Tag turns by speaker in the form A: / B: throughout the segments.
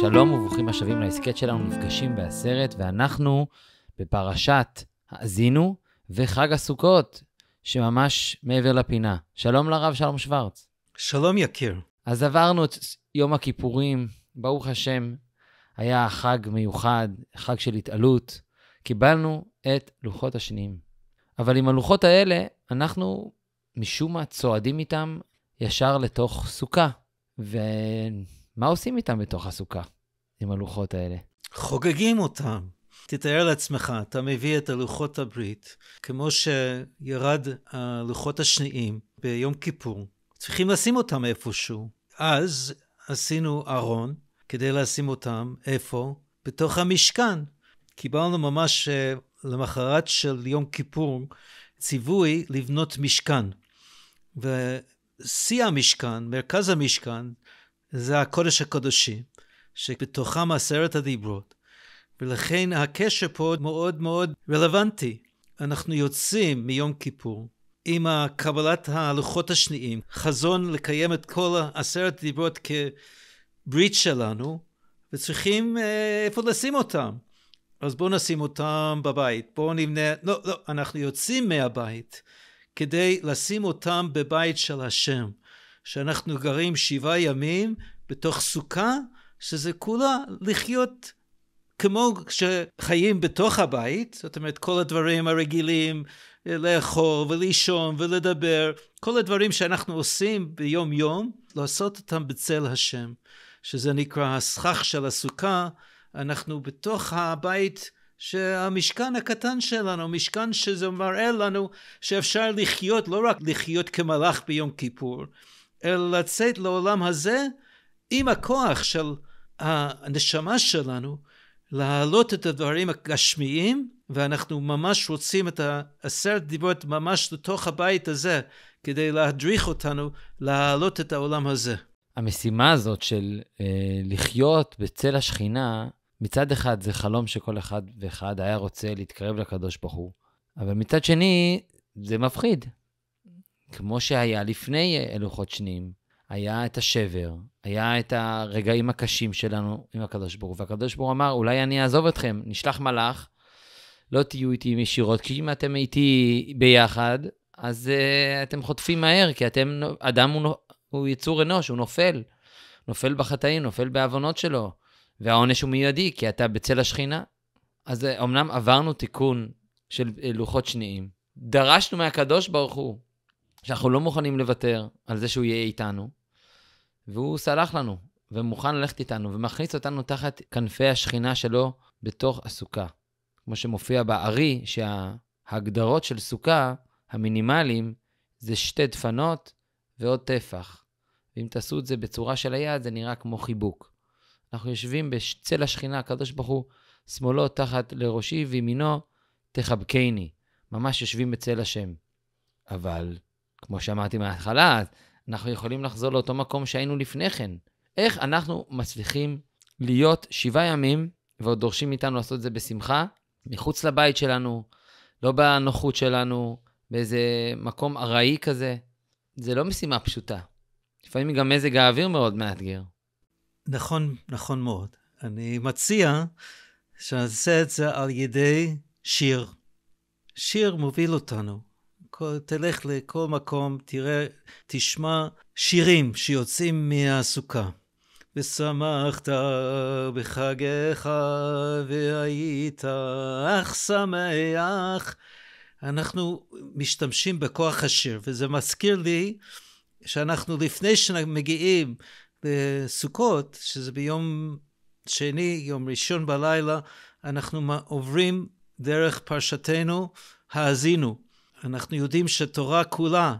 A: שלום וברוכים השבים להסכת שלנו, נפגשים בעשרת, ואנחנו בפרשת האזינו וחג הסוכות, שממש מעבר לפינה. שלום לרב שלום שוורץ. שלום יקיר. אז עברנו את יום הכיפורים, ברוך השם, היה חג מיוחד, חג של התעלות. קיבלנו את לוחות השניים. אבל עם הלוחות האלה, אנחנו משום מה צועדים איתם ישר לתוך סוכה. ומה עושים איתם בתוך הסוכה, עם הלוחות האלה? חוגגים אותם.
B: תתאר לעצמך, אתה מביא את הלוחות הברית, כמו שירד הלוחות השניים ביום כיפור, צריכים לשים אותם איפשהו. אז עשינו ארון כדי לשים אותם, איפה? בתוך המשכן. קיבלנו ממש אה, למחרת של יום כיפור ציווי לבנות משכן. ושיא המשכן, מרכז המשכן, זה הקודש הקודשי, שבתוכם עשרת הדיברות. ולכן הקשר פה מאוד מאוד רלוונטי. אנחנו יוצאים מיום כיפור עם קבלת הלוחות השניים, חזון לקיים את כל עשרת הדיברות כברית שלנו, וצריכים אה, איפה לשים אותם. אז בואו נשים אותם בבית, בואו נמנה, לא, לא, אנחנו יוצאים מהבית כדי לשים אותם בבית של השם, שאנחנו גרים שבעה ימים בתוך סוכה, שזה כולה לחיות כמו שחיים בתוך הבית, זאת אומרת כל הדברים הרגילים, לאכול ולישון ולדבר, כל הדברים שאנחנו עושים ביום יום, לעשות אותם בצל השם, שזה נקרא הסכך של הסוכה, אנחנו בתוך הבית שהמשכן הקטן שלנו, משכן שזה מראה לנו שאפשר לחיות, לא רק לחיות כמלאך ביום כיפור, אלא לצאת לעולם הזה עם הכוח של הנשמה שלנו, להעלות את הדברים הגשמיים, ואנחנו ממש רוצים את העשר דיברות ממש לתוך הבית הזה,
A: כדי להדריך אותנו להעלות את העולם הזה. המשימה הזאת של אה, לחיות בצל השכינה, מצד אחד זה חלום שכל אחד ואחד היה רוצה להתקרב לקדוש ברוך הוא, אבל מצד שני זה מפחיד. כמו שהיה לפני לוחות שניים, היה את השבר, היה את הרגעים הקשים שלנו עם הקדוש ברוך הוא, והקדוש ברוך הוא אמר, אולי אני אעזוב אתכם, נשלח מלאך, לא תהיו איתי ישירות, כי אם אתם איתי ביחד, אז uh, אתם חוטפים מהר, כי אתם, אדם הוא, הוא יצור אנוש, הוא נופל. נופל בחטאים, נופל בעוונות שלו. והעונש הוא מיידי, כי אתה בצל השכינה. אז אה, אמנם עברנו תיקון של אה, לוחות שניים. דרשנו מהקדוש ברוך הוא שאנחנו לא מוכנים לוותר על זה שהוא יהיה איתנו, והוא סלח לנו, ומוכן ללכת איתנו, ומכניס אותנו תחת כנפי השכינה שלו בתוך הסוכה. כמו שמופיע בארי, שההגדרות של סוכה, המינימליים, זה שתי דפנות ועוד טפח. ואם תעשו את זה בצורה של היד, זה נראה כמו חיבוק. אנחנו יושבים בצל השכינה, הקדוש ברוך הוא, שמאלו תחת לראשי וימינו תחבקני. ממש יושבים בצל השם. אבל, כמו שאמרתי מההתחלה, אנחנו יכולים לחזור לאותו מקום שהיינו לפני כן. איך אנחנו מצליחים להיות שבעה ימים, ועוד דורשים מאיתנו לעשות את זה בשמחה, מחוץ לבית שלנו, לא בנוחות שלנו, באיזה מקום ארעי כזה? זה לא משימה פשוטה. לפעמים גם מזג האוויר מאוד מאתגר.
B: נכון, נכון מאוד. אני מציע
A: שנעשה את זה על
B: ידי שיר. שיר מוביל אותנו. כל, תלך לכל מקום, תראה, תשמע שירים שיוצאים מהסוכה. ושמחת בחגיך והיית אך שמח. אנחנו משתמשים בכוח השיר, וזה מזכיר לי שאנחנו לפני שמגיעים בסוכות, שזה ביום שני, יום ראשון בלילה, אנחנו עוברים דרך פרשתנו, האזינו. אנחנו יודעים שתורה כולה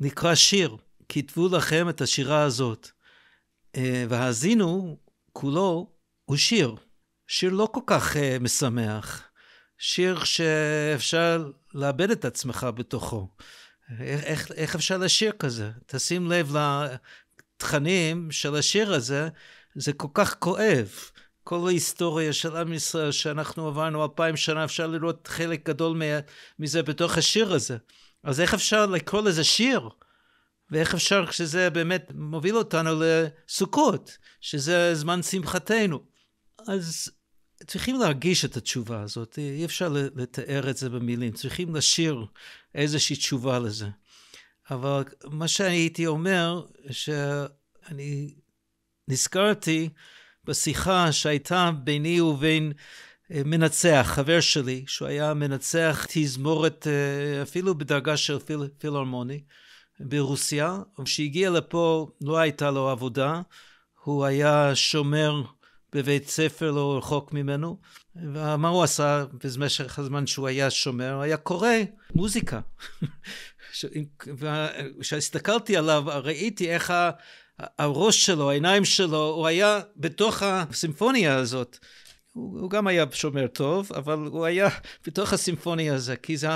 B: נקרא שיר. כתבו לכם את השירה הזאת. אה, והאזינו כולו הוא שיר. שיר לא כל כך אה, משמח. שיר שאפשר לאבד את עצמך בתוכו. אה, איך, איך אפשר לשיר כזה? תשים לב התכנים של השיר הזה, זה כל כך כואב. כל ההיסטוריה של עם ישראל שאנחנו עברנו אלפיים שנה, אפשר לראות חלק גדול מזה בתוך השיר הזה. אז איך אפשר לקרוא לזה שיר? ואיך אפשר כשזה באמת מוביל אותנו לסוכות, שזה זמן שמחתנו. אז צריכים להרגיש את התשובה הזאת, אי אפשר לתאר את זה במילים, צריכים לשיר איזושהי תשובה לזה. אבל מה שהייתי אומר, שאני נזכרתי בשיחה שהייתה ביני ובין אה, מנצח, חבר שלי, שהוא היה מנצח תזמורת אה, אפילו בדרגה של פיל, פילהרמוני ברוסיה. וכשהגיע לפה לא הייתה לו עבודה, הוא היה שומר בבית ספר לא רחוק ממנו, ומה הוא עשה במשך הזמן שהוא היה שומר? הוא היה קורא מוזיקה. כשהסתכלתי עליו, ראיתי איך ה... הראש שלו, העיניים שלו, הוא היה בתוך הסימפוניה הזאת. הוא, הוא גם היה שומר טוב, אבל הוא היה בתוך הסימפוניה הזאת, כי זה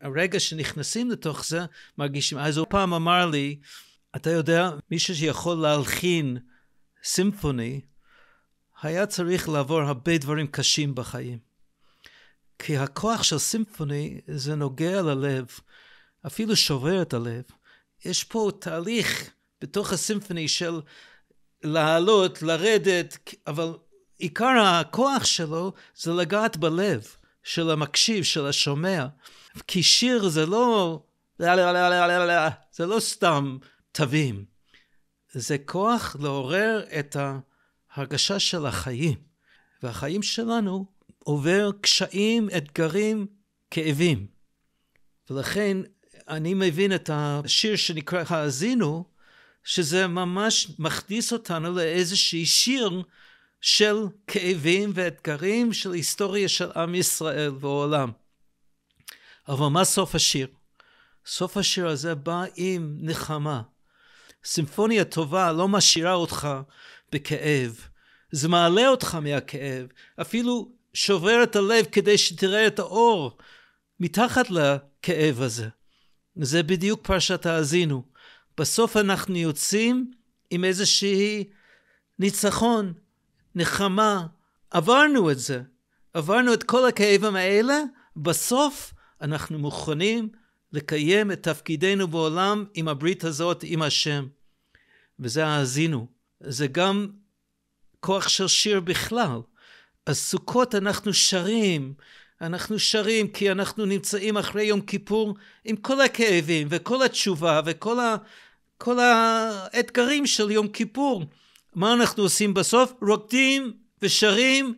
B: הרגע שנכנסים לתוך זה, מרגישים. אז הוא פעם אמר לי, אתה יודע, מישהו שיכול להלחין סימפוני, היה צריך לעבור הרבה דברים קשים בחיים. כי הכוח של סימפוני זה נוגע ללב, אפילו שובר את הלב. יש פה תהליך בתוך הסימפוני של לעלות, לרדת, אבל עיקר הכוח שלו זה לגעת בלב של המקשיב, של השומע. כי שיר זה לא... זה לא סתם תווים. זה כוח לעורר את ה... הרגשה של החיים. והחיים שלנו עובר קשיים, אתגרים, כאבים. ולכן אני מבין את השיר שנקרא האזינו, שזה ממש מכניס אותנו לאיזשהי שיר של כאבים ואתגרים של היסטוריה של עם ישראל והעולם. אבל מה סוף השיר? סוף השיר הזה בא עם נחמה. סימפוניה טובה לא משאירה אותך בכאב. זה מעלה אותך מהכאב, אפילו שובר את הלב כדי שתראה את האור מתחת לכאב הזה. זה בדיוק פרשת האזינו. בסוף אנחנו יוצאים עם איזשהי ניצחון, נחמה. עברנו את זה. עברנו את כל הכאבים האלה, בסוף אנחנו מוכנים לקיים את תפקידנו בעולם עם הברית הזאת, עם השם. וזה האזינו. זה גם כוח של שיר בכלל. אז סוכות אנחנו שרים, אנחנו שרים כי אנחנו נמצאים אחרי יום כיפור עם כל הכאבים וכל התשובה וכל ה... כל האתגרים של יום כיפור. מה אנחנו עושים בסוף? רוקדים ושרים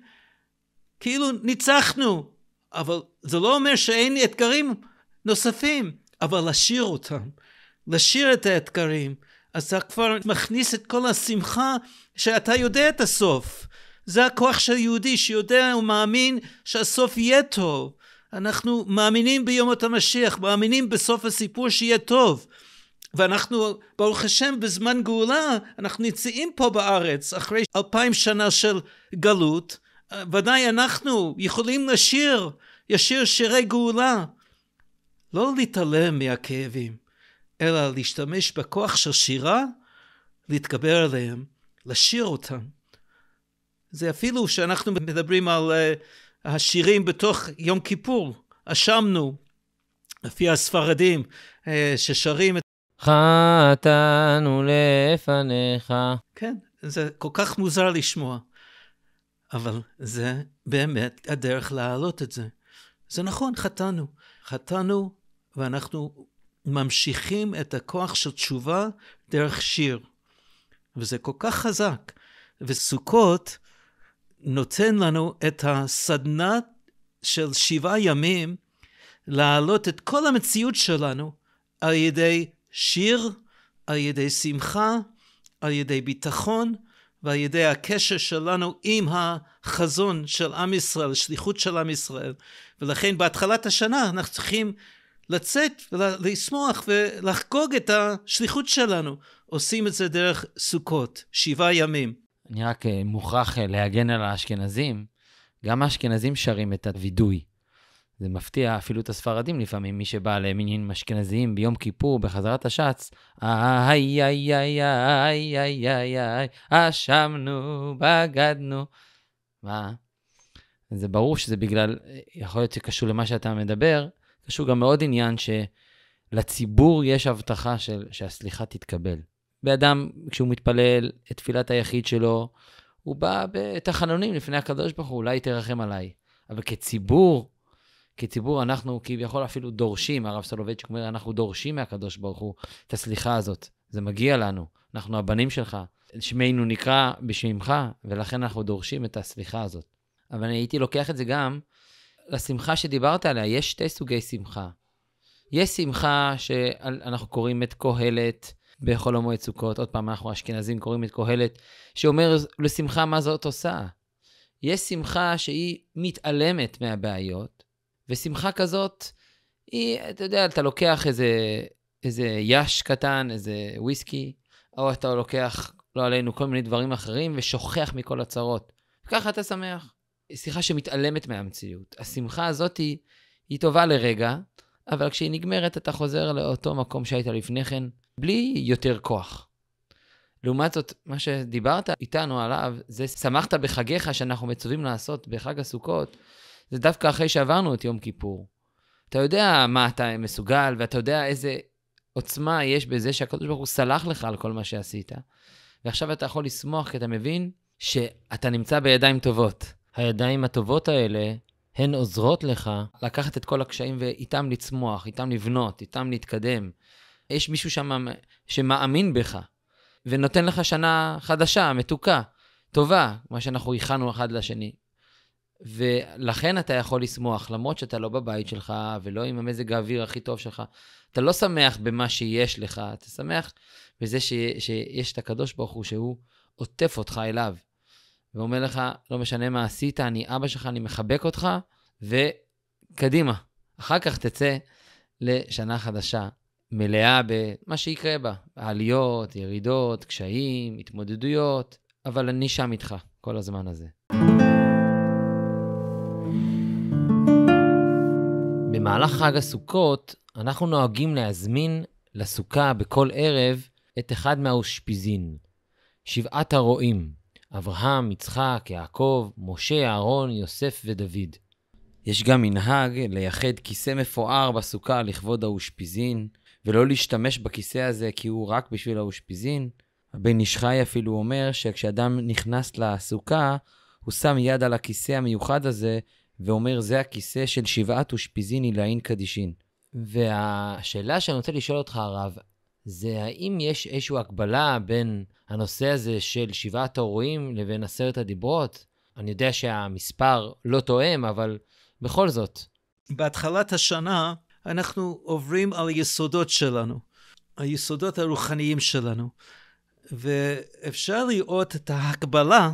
B: כאילו ניצחנו, אבל זה לא אומר שאין אתגרים נוספים, אבל לשיר אותם, לשיר את האתגרים. אז אתה כבר מכניס את כל השמחה שאתה יודע את הסוף. זה הכוח של יהודי שיודע ומאמין שהסוף יהיה טוב. אנחנו מאמינים ביומות המשיח, מאמינים בסוף הסיפור שיהיה טוב. ואנחנו, ברוך השם, בזמן גאולה, אנחנו נמצאים פה בארץ, אחרי אלפיים שנה של גלות, ודאי אנחנו יכולים לשיר, ישיר שירי גאולה. לא להתעלם מהכאבים, אלא להשתמש בכוח של שירה, להתגבר עליהם, לשיר אותם. זה אפילו שאנחנו מדברים על uh, השירים בתוך יום כיפור, אשמנו, לפי הספרדים uh, ששרים את...
A: חטאנו לפניך.
B: כן, זה כל כך מוזר לשמוע, אבל זה באמת הדרך להעלות את זה. זה נכון, חטאנו. חטאנו ואנחנו ממשיכים את הכוח של תשובה דרך שיר. וזה כל כך חזק. וסוכות נותן לנו את הסדנה של שבעה ימים להעלות את כל המציאות שלנו על ידי שיר, על ידי שמחה, על ידי ביטחון ועל ידי הקשר שלנו עם החזון של עם ישראל, השליחות של עם ישראל. ולכן בהתחלת השנה אנחנו צריכים לצאת ולשמוח ולחגוג את השליחות שלנו. עושים את זה דרך סוכות, שבעה ימים.
A: אני רק אה, מוכרח אה, להגן על האשכנזים. גם האשכנזים שרים את הווידוי. זה מפתיע אפילו את הספרדים לפעמים, מי שבא למינים אשכנזיים ביום כיפור בחזרת השץ, איי איי איי איי איי איי איי, אשמנו, בגדנו. מה? זה ברור שזה בגלל, אה, יכול להיות שקשור למה שאתה מדבר, קשור גם מאוד עניין שלציבור יש הבטחה של, שהסליחה תתקבל. באדם, כשהוא מתפלל את תפילת היחיד שלו, הוא בא בתחנונים לפני הקדוש ברוך הוא, אולי תרחם עליי. אבל כציבור, כציבור אנחנו כביכול אפילו דורשים, הרב סולובייצ'יק אומר, אנחנו דורשים מהקדוש ברוך הוא את הסליחה הזאת. זה מגיע לנו, אנחנו הבנים שלך, שמנו נקרא בשמך, ולכן אנחנו דורשים את הסליחה הזאת. אבל אני הייתי לוקח את זה גם לשמחה שדיברת עליה, יש שתי סוגי שמחה. יש שמחה שאנחנו קוראים את קהלת בחול המועד סוכות, עוד פעם, אנחנו אשכנזים קוראים את קהלת, שאומר לשמחה מה זאת עושה. יש שמחה שהיא מתעלמת מהבעיות, ושמחה כזאת, היא, אתה יודע, אתה לוקח איזה, איזה יאש קטן, איזה וויסקי, או אתה לוקח, לא עלינו, כל מיני דברים אחרים, ושוכח מכל הצרות. ככה אתה שמח. שיחה שמתעלמת מהמציאות. השמחה הזאת היא, היא טובה לרגע, אבל כשהיא נגמרת אתה חוזר לאותו מקום שהיית לפני כן, בלי יותר כוח. לעומת זאת, מה שדיברת איתנו עליו, זה שמחת בחגיך שאנחנו מצווים לעשות בחג הסוכות, זה דווקא אחרי שעברנו את יום כיפור. אתה יודע מה אתה מסוגל, ואתה יודע איזה עוצמה יש בזה שהקדוש ברוך הוא סלח לך על כל מה שעשית. ועכשיו אתה יכול לשמוח כי אתה מבין שאתה נמצא בידיים טובות. הידיים הטובות האלה, הן עוזרות לך לקחת את כל הקשיים ואיתם לצמוח, איתם לבנות, איתם להתקדם. יש מישהו שם שמאמין בך, ונותן לך שנה חדשה, מתוקה, טובה, מה שאנחנו הכנו אחד לשני. ולכן אתה יכול לשמוח, למרות שאתה לא בבית שלך ולא עם המזג האוויר הכי טוב שלך. אתה לא שמח במה שיש לך, אתה שמח בזה ש... שיש את הקדוש ברוך הוא שהוא עוטף אותך אליו. ואומר לך, לא משנה מה עשית, אני אבא שלך, אני מחבק אותך, וקדימה. אחר כך תצא לשנה חדשה, מלאה במה שיקרה בה, עליות, ירידות, קשיים, התמודדויות, אבל אני שם איתך כל הזמן הזה. במהלך חג הסוכות, אנחנו נוהגים להזמין לסוכה בכל ערב את אחד מהאושפיזין, שבעת הרועים. אברהם, יצחק, יעקב, משה, אהרון, יוסף ודוד. יש גם מנהג לייחד כיסא מפואר בסוכה לכבוד האושפיזין, ולא להשתמש בכיסא הזה כי הוא רק בשביל האושפיזין. הבן איש חי אפילו אומר שכשאדם נכנס לסוכה, הוא שם יד על הכיסא המיוחד הזה, ואומר, זה הכיסא של שבעת אושפיזין עילאין קדישין. והשאלה שאני רוצה לשאול אותך, הרב, זה האם יש איזושהי הקבלה בין הנושא הזה של שבעת הרועים לבין עשרת הדיברות? אני יודע שהמספר לא תואם, אבל בכל זאת. בהתחלת השנה אנחנו עוברים על היסודות שלנו,
B: היסודות הרוחניים שלנו, ואפשר לראות את ההקבלה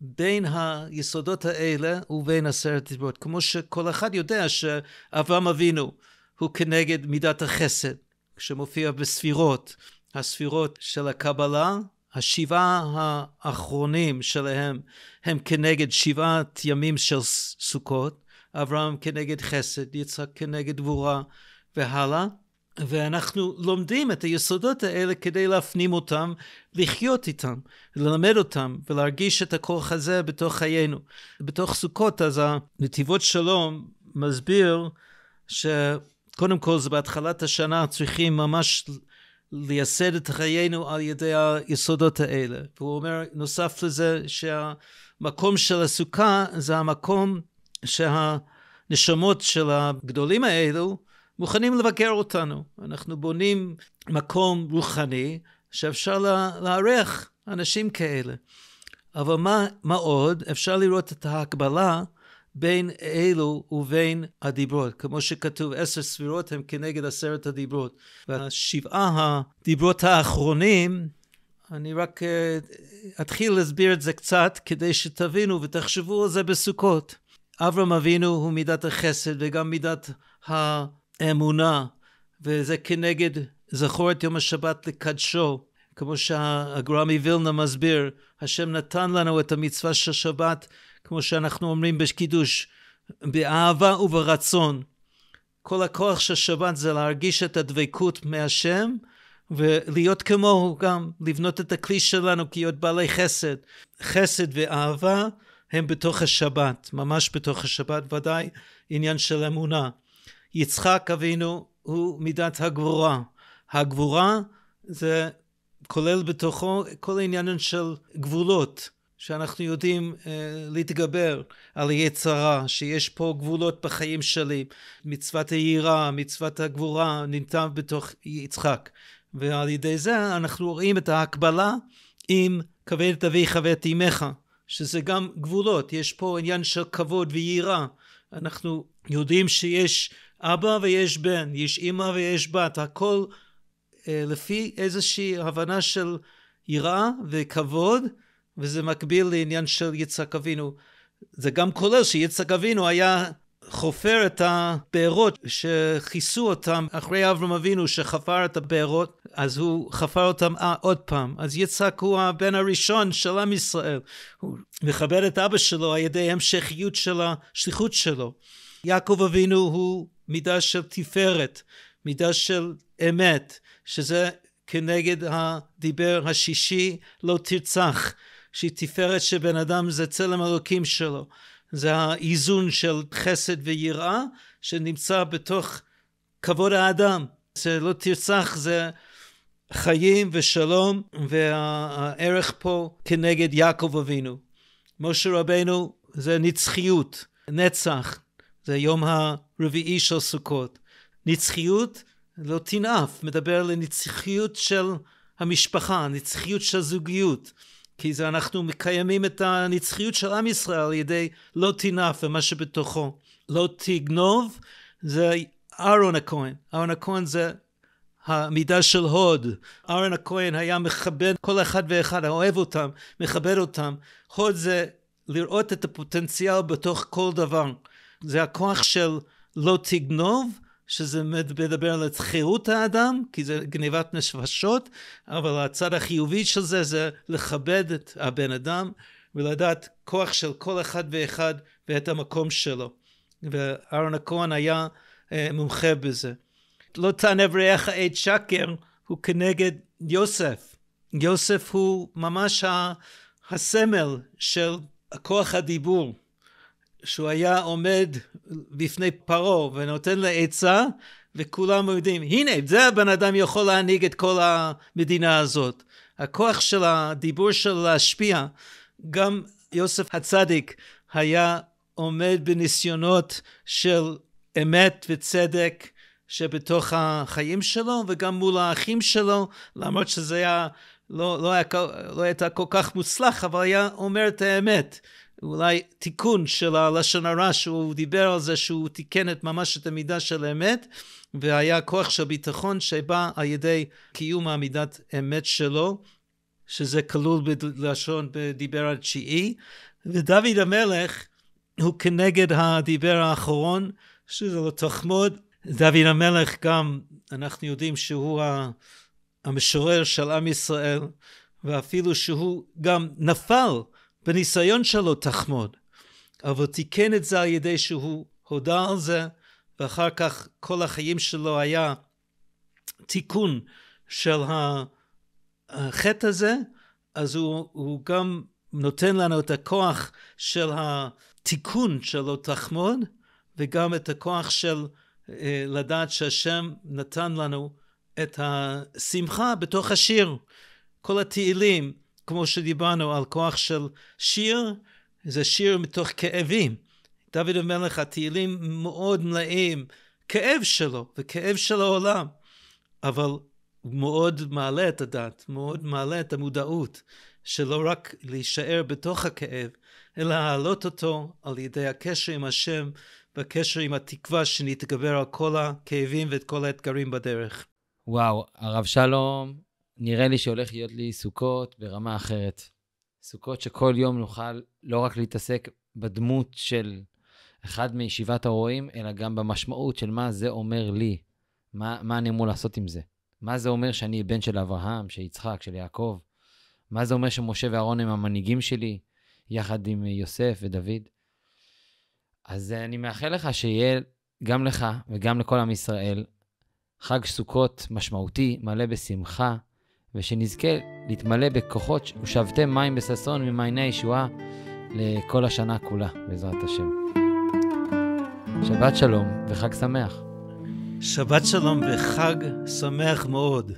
B: בין היסודות האלה ובין עשרת הדיברות, כמו שכל אחד יודע שאברהם אבינו הוא כנגד מידת החסד. שמופיע בספירות, הספירות של הקבלה, השבעה האחרונים שלהם הם כנגד שבעת ימים של סוכות, אברהם כנגד חסד, יצחק כנגד דבורה והלאה. ואנחנו לומדים את היסודות האלה כדי להפנים אותם, לחיות איתם, ללמד אותם ולהרגיש את הכוח הזה בתוך חיינו. בתוך סוכות אז הנתיבות שלום מסביר ש... קודם כל זה בהתחלת השנה צריכים ממש לייסד את חיינו על ידי היסודות האלה. והוא אומר, נוסף לזה שהמקום של הסוכה זה המקום שהנשמות של הגדולים האלו מוכנים לבקר אותנו. אנחנו בונים מקום רוחני שאפשר לארח אנשים כאלה. אבל מה, מה עוד? אפשר לראות את ההקבלה בין אלו ובין הדיברות. כמו שכתוב, עשר ספירות הם כנגד עשרת הדיברות. והשבעה הדיברות האחרונים, אני רק uh, אתחיל להסביר את זה קצת, כדי שתבינו ותחשבו על זה בסוכות. אברהם אבינו הוא מידת החסד וגם מידת האמונה, וזה כנגד זכור את יום השבת לקדשו. כמו שהגרמי וילנה מסביר, השם נתן לנו את המצווה של שבת כמו שאנחנו אומרים בקידוש, באהבה וברצון. כל הכוח של שבת זה להרגיש את הדבקות מהשם, ולהיות כמוהו גם, לבנות את הכלי שלנו כהיות בעלי חסד. חסד ואהבה הם בתוך השבת, ממש בתוך השבת, ודאי עניין של אמונה. יצחק אבינו הוא מידת הגבורה. הגבורה זה כולל בתוכו כל העניין של גבולות. שאנחנו יודעים uh, להתגבר על יצרה, שיש פה גבולות בחיים שלי. מצוות היראה, מצוות הגבורה, נמצא בתוך יצחק. ועל ידי זה אנחנו רואים את ההקבלה עם כבד את אביך ואת אמך, שזה גם גבולות, יש פה עניין של כבוד ויראה. אנחנו יודעים שיש אבא ויש בן, יש אימא ויש בת, הכל uh, לפי איזושהי הבנה של יראה וכבוד וזה מקביל לעניין של יצחק אבינו. זה גם כולל שיצחק אבינו היה חופר את הבארות שכיסו אותם אחרי אברהם אבינו שחפר את הבארות, אז הוא חפר אותם אה, עוד פעם. אז יצחק הוא הבן הראשון של עם ישראל. הוא מכבד את אבא שלו על ידי המשכיות של השליחות שלו. יעקב אבינו הוא מידה של תפארת, מידה של אמת, שזה כנגד הדיבר השישי לא תרצח. שהיא תפארת שבן אדם זה צלם אלוקים שלו. זה האיזון של חסד ויראה שנמצא בתוך כבוד האדם. זה לא תרצח, זה חיים ושלום, והערך פה כנגד יעקב אבינו. משה רבנו זה נצחיות, נצח, זה יום הרביעי של סוכות. נצחיות לא תנאף, מדבר לנצחיות של המשפחה, נצחיות של זוגיות. כי זה אנחנו מקיימים את הנצחיות של עם ישראל על ידי לא תינף ומה שבתוכו. לא תגנוב זה אהרון הכהן. אהרון הכהן זה המידה של הוד. אהרון הכהן היה מכבד כל אחד ואחד, אוהב אותם, מכבד אותם. הוד זה לראות את הפוטנציאל בתוך כל דבר. זה הכוח של לא תגנוב שזה מדבר על חירות האדם, כי זה גניבת נשפשות, אבל הצד החיובי של זה זה לכבד את הבן אדם ולדעת כוח של כל אחד ואחד ואת המקום שלו. ואהרון הכהן היה אה, מומחה בזה. לא תענה בריח עד שקר, הוא כנגד יוסף. יוסף הוא ממש ה, הסמל של כוח הדיבור, שהוא היה עומד בפני פרעה ונותן לה עצה, וכולם יודעים, הנה, זה הבן אדם יכול להנהיג את כל המדינה הזאת. הכוח של הדיבור של להשפיע, גם יוסף הצדיק היה עומד בניסיונות של אמת וצדק שבתוך החיים שלו, וגם מול האחים שלו, למרות שזה היה, לא, לא, היה, לא הייתה כל כך מוצלח, אבל היה אומר את האמת. אולי תיקון של הלשון הרע שהוא דיבר על זה שהוא תיקן את ממש את המידה של האמת והיה כוח של ביטחון שבא על ידי קיום העמידת אמת שלו שזה כלול בלשון בדיבר התשיעי ודוד המלך הוא כנגד הדיבר האחרון שזה לא תחמוד דוד המלך גם אנחנו יודעים שהוא המשורר של עם ישראל ואפילו שהוא גם נפל בניסיון שלו תחמוד. אבל תיקן את זה על ידי שהוא הודה על זה, ואחר כך כל החיים שלו היה תיקון של החטא הזה, אז הוא, הוא גם נותן לנו את הכוח של התיקון שלו תחמוד, וגם את הכוח של אה, לדעת שהשם נתן לנו את השמחה בתוך השיר. כל התהילים, כמו שדיברנו על כוח של שיר, זה שיר מתוך כאבים. דוד המלך, התהילים מאוד מלאים כאב שלו וכאב של העולם, אבל מאוד מעלה את הדת, מאוד מעלה את המודעות, שלא רק להישאר בתוך הכאב, אלא להעלות אותו על ידי הקשר עם השם והקשר עם התקווה שנתגבר על כל הכאבים ואת כל האתגרים בדרך.
A: וואו, הרב שלום נראה לי שהולך להיות לי סוכות ברמה אחרת. סוכות שכל יום נוכל לא רק להתעסק בדמות של אחד מישיבת הרועים, אלא גם במשמעות של מה זה אומר לי, מה, מה אני אמור לעשות עם זה. מה זה אומר שאני בן של אברהם, של יצחק, של יעקב? מה זה אומר שמשה ואהרון הם המנהיגים שלי, יחד עם יוסף ודוד? אז אני מאחל לך שיהיה גם לך וגם לכל עם ישראל חג סוכות משמעותי, מלא בשמחה, ושנזכה להתמלא בכוחות ושאבתם מים בששון ממעייני הישועה לכל השנה כולה, בעזרת השם. שבת שלום וחג שמח.
B: שבת שלום וחג שמח מאוד.